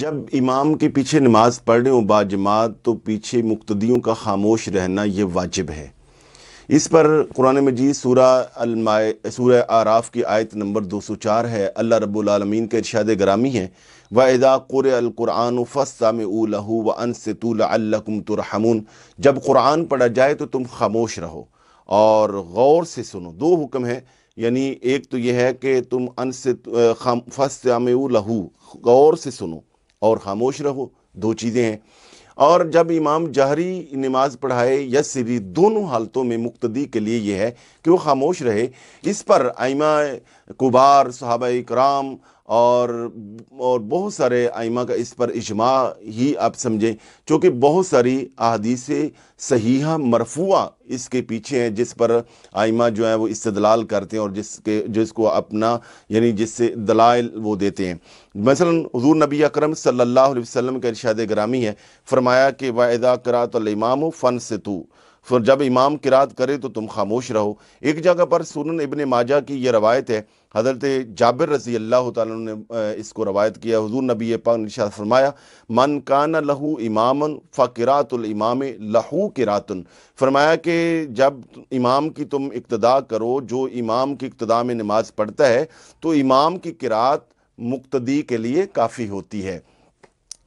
جب امام کے پیچھے نماز پڑھ رہے ہو با جماعت تو پیچھے مقتدیوں کا خاموش رہنا یہ واجب ہے اس پر قرآن مجید سورہ المائے سورہ آراف کی آیت نمبر دو سو چار ہے اللہ رب العالمین کا ارشاد گرامی ہے و قُرِعَ قر القرآن لَهُ ا لَعَلَّكُمْ تُرْحَمُونَ جب قرآن پڑھا جائے تو تم خاموش رہو اور غور سے سنو دو حکم ہیں یعنی ایک تو یہ ہے کہ تم انصت یام اُ غور سے سنو اور خاموش رہو دو چیزیں ہیں اور جب امام جہری نماز پڑھائے یا سری دونوں حالتوں میں مقتدی کے لیے یہ ہے کہ وہ خاموش رہے اس پر ائمہ کبار صحابہ کرام اور اور بہت سارے آئمہ کا اس پر اجماع ہی آپ سمجھیں چونکہ بہت ساری احادیث صحیحہ مرفوع اس کے پیچھے ہیں جس پر آئمہ جو ہیں وہ استدلال کرتے ہیں اور جس کے جس کو اپنا یعنی جس سے دلائل وہ دیتے ہیں مثلا حضور نبی اکرم صلی اللہ علیہ وسلم کا ارشاد گرامی ہے فرمایا کہ واحدہ کرات و امام و فن سے تو جب امام قرات کرے تو تم خاموش رہو ایک جگہ پر سنن ابن ماجہ کی یہ روایت ہے حضرت جابر رضی اللہ تعالیٰ نے اس کو روایت کیا حضور نبی پاک پانش فرمایا من کان لہو امام فقرات الامام لہو کراتن فرمایا کہ جب امام کی تم اقتداء کرو جو امام کی اقتداء میں نماز پڑھتا ہے تو امام کی قرات مقتدی کے لیے کافی ہوتی ہے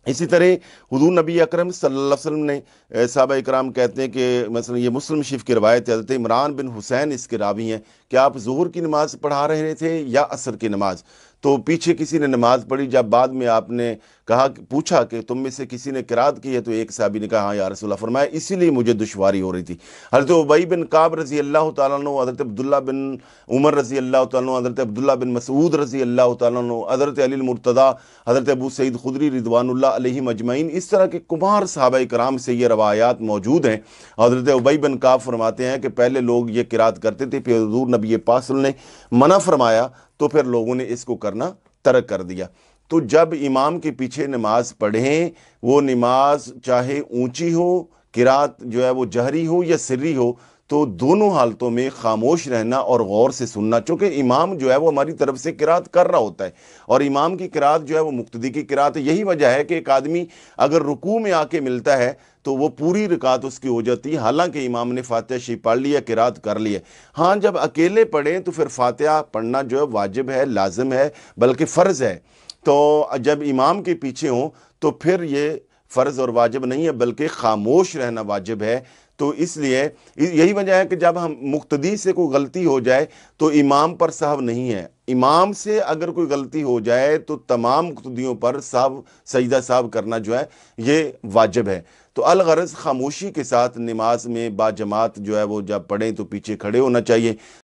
اسی طرح حضور نبی اکرم صلی اللہ علیہ وسلم نے صحابہ اکرام کہتے ہیں کہ مثلا یہ مسلم شیف کی روایت ہے حضرت عمران بن حسین اس کے راوی ہیں کہ آپ ظہر کی نماز پڑھا رہے تھے یا عصر کی نماز تو پیچھے کسی نے نماز پڑھی جب بعد میں آپ نے کہا پوچھا کہ تم میں سے کسی نے کراد کی ہے تو ایک صحابی نے کہا ہاں یا رسول اللہ فرمایا اسی لیے مجھے دشواری ہو رہی تھی حضرت عبی بن قاب رضی اللہ تعالیٰ عنہ حضرت عبداللہ بن عمر رضی اللہ تعالیٰ عنہ حضرت عبداللہ بن مسعود رضی اللہ تعالیٰ عنہ حضرت علی المرتدا حضرت ابو سعید خدری رضوان اللہ علیہ مجمعین اس طرح کے کمار صحابہ کرام سے یہ روایات موجود ہیں حضرت عبی بن قاب فرماتے ہیں کہ پہلے لوگ یہ کراد کرتے تھے پھر حضور نبی پاسل نے منع فرمایا تو پھر لوگوں نے اس کو کرنا ترک کر دیا تو جب امام کے پیچھے نماز پڑھیں وہ نماز چاہے اونچی ہو قرات جو ہے وہ جہری ہو یا سری ہو تو دونوں حالتوں میں خاموش رہنا اور غور سے سننا چونکہ امام جو ہے وہ ہماری طرف سے کراط کر رہا ہوتا ہے اور امام کی قرات جو ہے وہ مقتدی کی کراط یہی وجہ ہے کہ ایک آدمی اگر رکوع میں آ کے ملتا ہے تو وہ پوری رکعت اس کی ہو جاتی ہے حالانکہ امام نے فاتحہ پڑھ لیا کراد کر لی ہے ہاں جب اکیلے پڑھیں تو پھر فاتحہ پڑھنا جو ہے واجب ہے لازم ہے بلکہ فرض ہے تو جب امام کے پیچھے ہوں تو پھر یہ فرض اور واجب نہیں ہے بلکہ خاموش رہنا واجب ہے تو اس لیے یہی وجہ ہے کہ جب ہم مقتدی سے کوئی غلطی ہو جائے تو امام پر صاحب نہیں ہے امام سے اگر کوئی غلطی ہو جائے تو تمام مقتدیوں پر صاحب سجدہ صاحب کرنا جو ہے یہ واجب ہے تو الغرض خاموشی کے ساتھ نماز میں باجماعت جو ہے وہ جب پڑھیں تو پیچھے کھڑے ہونا چاہیے